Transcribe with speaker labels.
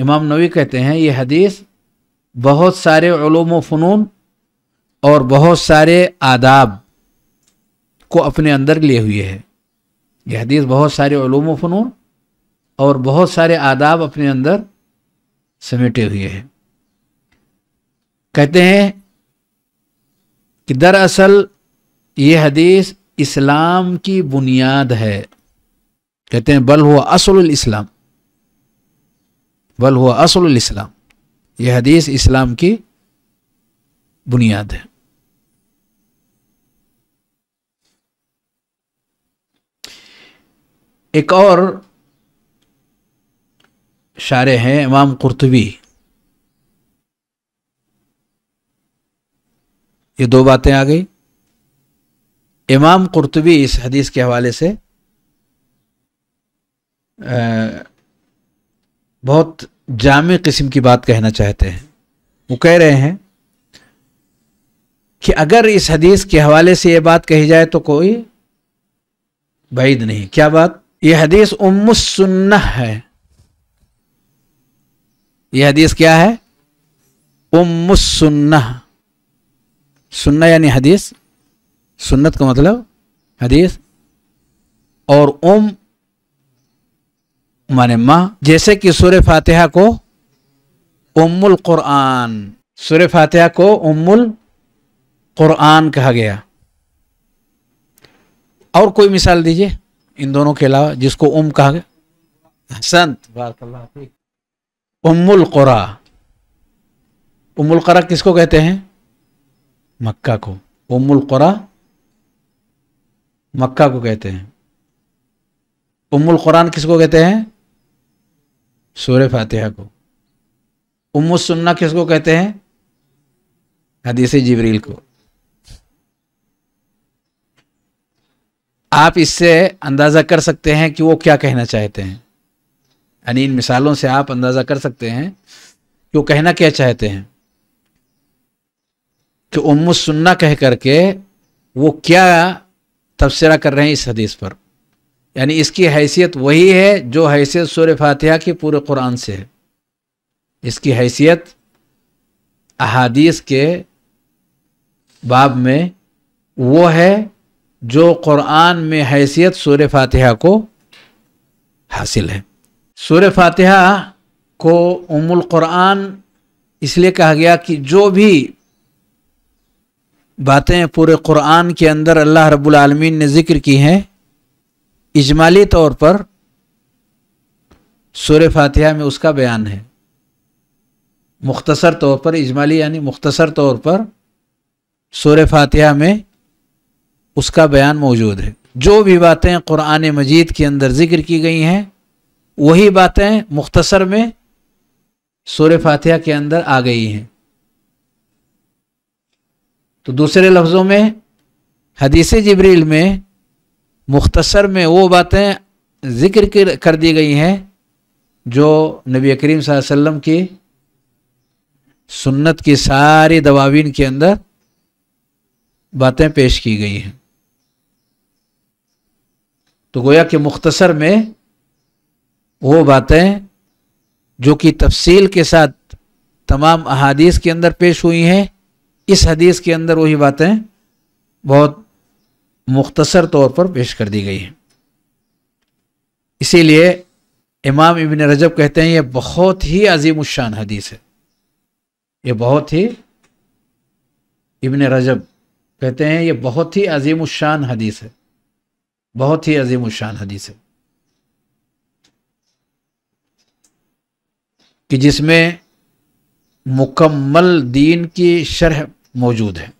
Speaker 1: इमाम नवी कहते हैं ये हदीस बहुत सारे ओलोम फ़नून और बहुत सारे आदाब को अपने अंदर लिए हुए है यह हदीस बहुत सारे ओलोम फ़नून और बहुत सारे आदाब अपने अंदर समेटे हुए हैं कहते हैं कि दरअसल ये हदीस इस्लाम की बुनियाद है कहते हैं बल हुआ असल इस्लाम बल हुआ असल इस्लाम यह हदीस इस्लाम की बुनियाद है एक और शारे हैं इमाम कुर्तबी ये दो बातें आ गई इमाम कुर्तबी इस हदीस के हवाले से आ, बहुत जाम किस्म की बात कहना चाहते हैं वो कह रहे हैं कि अगर इस हदीस के हवाले से ये बात कही जाए तो कोई बैद नहीं क्या बात यह हदीस उम सुन्ना है यह हदीस क्या है उम सुन्ना सुन्ना यानी हदीस सुन्नत का मतलब हदीस और उम माने माँ जैसे कि सूर्य फातिहा को उम्मुल कुरान सूर्य फातिहा को उम्मुल कुरान कहा गया और कोई मिसाल दीजिए इन दोनों के अलावा जिसको उम कहा गया संत उम्मुल कुरा उम्मुल कुरा किसको कहते हैं मक्का को उम्मुल कुरा मक्का को कहते हैं उम्मुल कुरान किसको कहते हैं सूर फातिहा को उम्म सुन्ना किसको कहते हैं हदीस जिबरील को आप इससे अंदाज़ा कर सकते हैं कि वो क्या कहना चाहते हैं यानी इन मिसालों से आप अंदाज़ा कर सकते हैं कि वो कहना क्या चाहते हैं कि उम्म सुन्ना कह करके वो क्या तबसरा कर रहे हैं इस हदीस पर यानी इसकी हैसियत वही है जो हैसियत सूर्य फातिहा की पूरे कुरान से है इसकी हैसियत अहादीस के बाब में वो है जो कुरान में हैसियत सूर फातिहा को हासिल है सूर फातिहा को उमुल कुरान इसलिए कहा गया कि जो भी बातें पूरे कुरान के अंदर अल्लाह रब्बुल रबालमीन ने ज़िक्र की हैं इजमाली तौर पर सूर फातिहा में उसका बयान है मुख्तसर तौर पर इजमाली यानी मुख्तसर तौर पर सूर फातिहा में उसका बयान मौजूद है जो भी बातें क़ुरान मजीद के अंदर ज़िक्र की गई हैं वही बातें मुख्तसर में सूर फातिहा के अंदर आ गई हैं तो दूसरे लफ्ज़ों में हदीसी जबरील में मुख्तसर में वो बातें ज़िक्र कर दी गई हैं जो नबी करीम वसल्लम की सुन्नत की सारी दवावीन के अंदर बातें पेश की गई हैं तो गोया कि मुख्तसर में वो बातें जो कि तफसील के साथ तमाम अहादीस के अंदर पेश हुई हैं इस हदीस के अंदर वही बातें बहुत मुख्तसर तौर पर पेश कर दी गई है इसीलिए इमाम इबन रजब कहते हैं यह बहुत ही अजीम शान हदीस है ये बहुत ही इबन रजब कहते हैं ये बहुत ही अजीम शान हदीस है बहुत ही अजीम शान हदीस है कि जिसमें मुकम्मल दीन की शरह मौजूद है